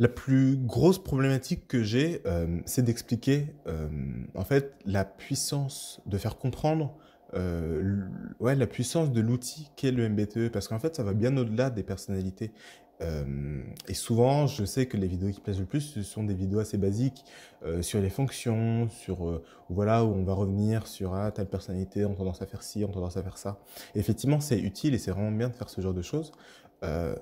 La plus grosse problématique que j'ai, euh, c'est d'expliquer euh, en fait la puissance, de faire comprendre euh, ouais, la puissance de l'outil qu'est le MBTE, parce qu'en fait ça va bien au-delà des personnalités. et souvent, je sais que les vidéos qui plaisent le plus, ce sont des vidéos assez basiques sur les fonctions, sur voilà où on va revenir sur ah, telle personnalité, on tendance à faire ci, on tendance à faire ça. effectivement, c'est utile et c'est vraiment bien de faire ce genre de choses,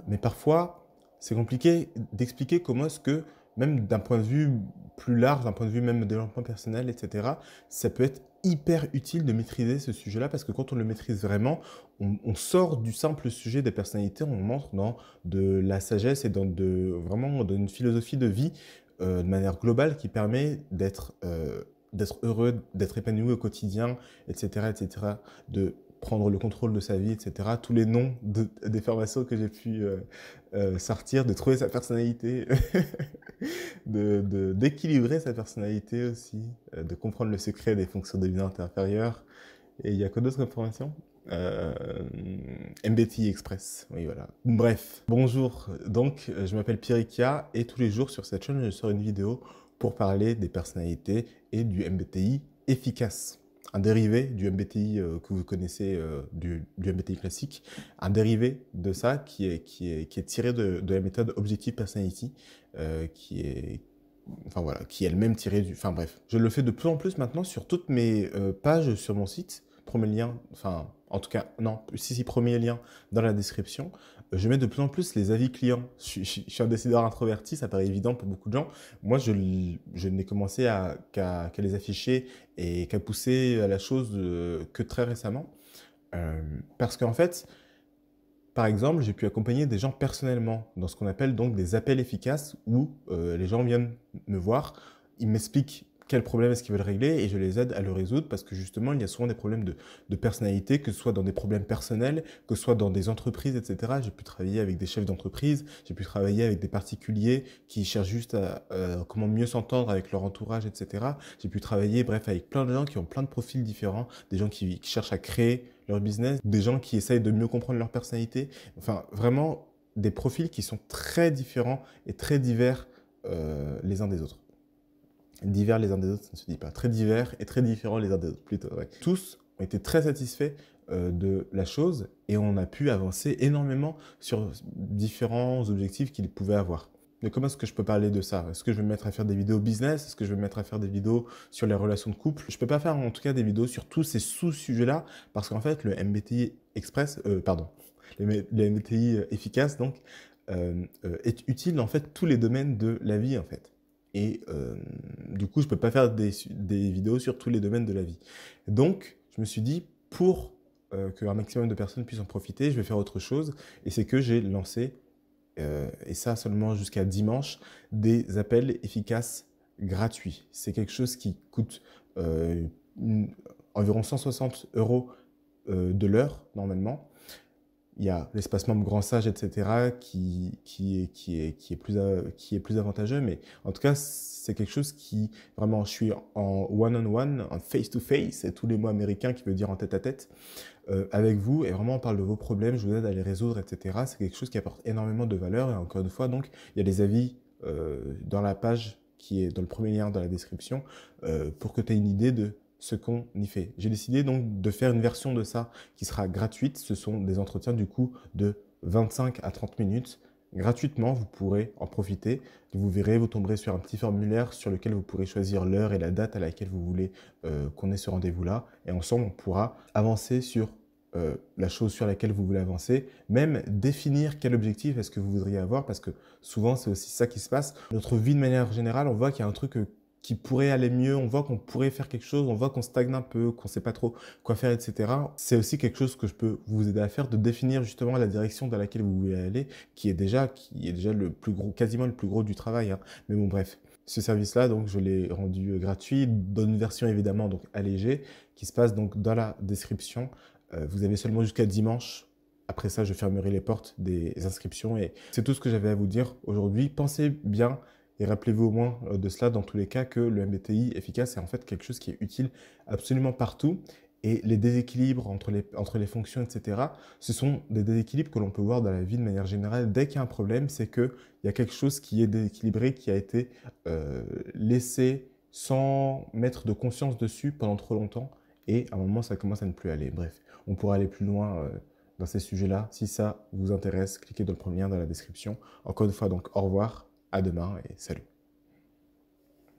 mais parfois c'est compliqué d'expliquer comment est-ce que, même d'un point de vue plus large, d'un point de vue même développement personnel, etc., ça peut être hyper utile de maîtriser ce sujet-là parce que quand on le maîtrise vraiment, on, sort du simple sujet des personnalités, on entre dans de la sagesse et dans de, vraiment dans une philosophie de vie euh, de manière globale qui permet d'être euh, d'être heureux, d'être épanoui au quotidien, etc., etc., de prendre le contrôle de sa vie, etc. Tous les noms de, des formations que j'ai pu euh, euh, sortir, de trouver sa personnalité, d'équilibrer de, d'équilibrer sa personnalité aussi, euh, de comprendre le secret des fonctions dominantes et inférieures. Et il y a que d'autres informations MBTI Express, oui voilà. Bref, bonjour, donc je m'appelle Pierikia et tous les jours sur cette chaîne je sors une vidéo pour parler des personnalités et du MBTI efficace un dérivé du MBTI euh, que vous connaissez, euh, du, MBTI classique, un dérivé de ça qui est, qui est, tiré de, la méthode Objective Personality, euh, qui est enfin voilà, qui est elle-même tirée du... Enfin bref, je le fais de plus en plus maintenant sur toutes mes pages sur mon site premier lien, enfin, en tout cas, non, si, si, premier lien dans la description. Euh, je mets de plus en plus les avis clients. Je, suis un décideur introverti, ça paraît évident pour beaucoup de gens. Moi, je, je n'ai commencé à, qu'à, les afficher et qu'à pousser à la chose euh, que très récemment. Euh, parce qu'en fait, par exemple, j'ai pu accompagner des gens personnellement dans ce qu'on appelle donc des appels efficaces où les gens viennent me voir, ils m'expliquent quel problème est-ce qu'ils veulent régler et je les aide à le résoudre parce que justement, il y a souvent des problèmes de, personnalité, que ce soit dans des problèmes personnels, que ce soit dans des entreprises, etc. J'ai pu travailler avec des chefs d'entreprise, j'ai pu travailler avec des particuliers qui cherchent juste à comment mieux s'entendre avec leur entourage, etc. J'ai pu travailler, bref, avec plein de gens qui ont plein de profils différents, des gens qui, cherchent à créer leur business, des gens qui essayent de mieux comprendre leur personnalité. Enfin, vraiment des profils qui sont très différents et très divers euh, les uns des autres divers les uns des autres, ça ne se dit pas, très divers et très différents les uns des autres, plutôt. Tous ont été très satisfaits euh, de la chose et on a pu avancer énormément sur différents objectifs qu'ils pouvaient avoir. Mais comment est-ce que je peux parler de ça Est-ce que je vais me mettre à faire des vidéos business Est-ce que je vais me mettre à faire des vidéos sur les relations de couple Je ne peux pas faire en tout cas des vidéos sur tous ces sous-sujets-là parce qu'en fait le MBTI Express, euh, pardon, le, MBTI euh, efficace donc est utile en fait tous les domaines de la vie en fait. Et euh, du coup, je ne peux pas faire des, vidéos sur tous les domaines de la vie. Donc, je me suis dit, pour euh, qu'un maximum de personnes puissent en profiter, je vais faire autre chose. Et c'est que j'ai lancé, euh, et ça seulement jusqu'à dimanche, des appels efficaces gratuits. C'est quelque chose qui coûte environ 160 euros de l'heure, normalement il y a l'espace membre grand sage, etc., qui, qui, est, qui, est, qui, est plus, euh, qui est plus avantageux. Mais en tout cas, c'est quelque chose qui, vraiment, je suis en one-on-one, en face-to-face, c'est tous les mots américains qui veut dire en tête-à-tête, euh, avec vous. Et vraiment, on parle de vos problèmes, je vous aide à les résoudre, etc. C'est quelque chose qui apporte énormément de valeur. Et encore une fois, donc, il y a des avis euh, dans la page qui est dans le premier lien dans la description pour que tu aies une idée de ce qu'on y fait. J'ai décidé donc de faire une version de ça qui sera gratuite. Ce sont des entretiens du coup de 25 à 30 minutes gratuitement, vous pourrez en profiter. Vous verrez, vous tomberez sur un petit formulaire sur lequel vous pourrez choisir l'heure et la date à laquelle vous voulez euh, qu'on ait ce rendez-vous-là. Et ensemble, on pourra avancer sur euh, la chose sur laquelle vous voulez avancer, même définir quel objectif est-ce que vous voudriez avoir, parce que souvent, c'est aussi ça qui se passe. Notre vie, de manière générale, on voit qu'il y a un truc euh, qui pourrait aller mieux, on voit qu'on pourrait faire quelque chose, on voit qu'on stagne un peu, qu'on ne sait pas trop quoi faire, etc. C'est aussi quelque chose que je peux vous aider à faire, de définir justement la direction dans laquelle vous voulez aller, qui est déjà, qui est déjà le plus gros, quasiment le plus gros du travail. Hein. Mais bon, bref. Ce service-là, donc, je l'ai rendu euh, gratuit, dans une version évidemment donc allégée, qui se passe donc dans la description. Euh, vous avez seulement jusqu'à dimanche après ça, je fermerai les portes des inscriptions et c'est tout ce que j'avais à vous dire aujourd'hui. Pensez bien et rappelez-vous au moins euh, de cela, dans tous les cas, que le MBTI efficace est en fait quelque chose qui est utile absolument partout. Et les déséquilibres entre les, entre les fonctions, etc., ce sont des déséquilibres que l'on peut voir dans la vie de manière générale. Dès qu'il y a un problème, c'est qu'il y a quelque chose qui est déséquilibré, qui a été euh, laissé sans mettre de conscience dessus pendant trop longtemps. Et à un moment, ça commence à ne plus aller. Bref, on pourra aller plus loin. Euh, dans ces sujets-là. Si ça vous intéresse, cliquez dans le premier lien dans la description. Encore une fois, donc au revoir à demain et salut.